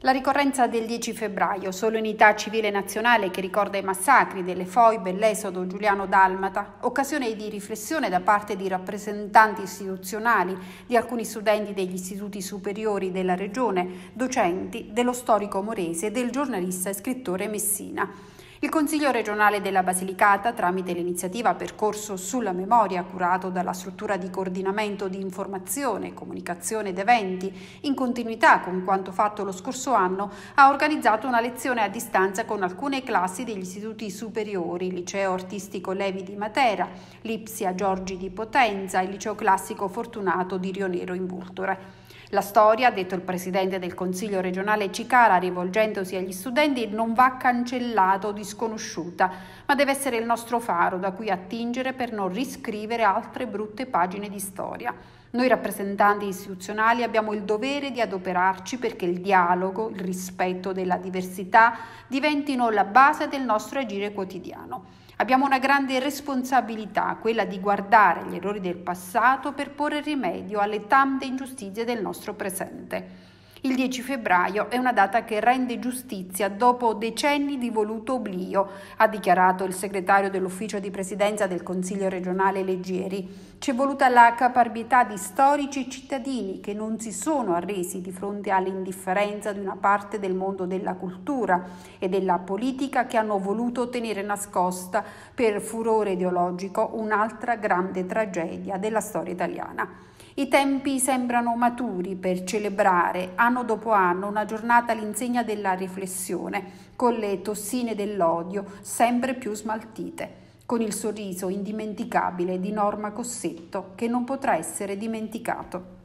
La ricorrenza del 10 febbraio, solo unità civile nazionale che ricorda i massacri delle foibe, l'esodo giuliano-dalmata, occasione di riflessione da parte di rappresentanti istituzionali, di alcuni studenti degli istituti superiori della regione, docenti, dello storico morese e del giornalista e scrittore Messina. Il Consiglio regionale della Basilicata, tramite l'iniziativa Percorso sulla memoria, curato dalla struttura di coordinamento di informazione, comunicazione ed eventi, in continuità con quanto fatto lo scorso anno, ha organizzato una lezione a distanza con alcune classi degli istituti superiori, Liceo Artistico Levi di Matera, Lipsia Giorgi di Potenza e Liceo Classico Fortunato di Rionero in Vultore. La storia, ha detto il presidente del Consiglio regionale Cicara rivolgendosi agli studenti, non va cancellato di sconosciuta, ma deve essere il nostro faro da cui attingere per non riscrivere altre brutte pagine di storia. Noi rappresentanti istituzionali abbiamo il dovere di adoperarci perché il dialogo, il rispetto della diversità diventino la base del nostro agire quotidiano. Abbiamo una grande responsabilità, quella di guardare gli errori del passato per porre rimedio alle tante ingiustizie del nostro presente. Il 10 febbraio è una data che rende giustizia dopo decenni di voluto oblio, ha dichiarato il segretario dell'ufficio di presidenza del Consiglio regionale Leggeri. C'è voluta la caparbietà di storici cittadini che non si sono arresi di fronte all'indifferenza di una parte del mondo della cultura e della politica che hanno voluto tenere nascosta per furore ideologico un'altra grande tragedia della storia italiana. I tempi sembrano maturi per celebrare, anno dopo anno una giornata all'insegna della riflessione, con le tossine dell'odio sempre più smaltite, con il sorriso indimenticabile di Norma Cossetto che non potrà essere dimenticato.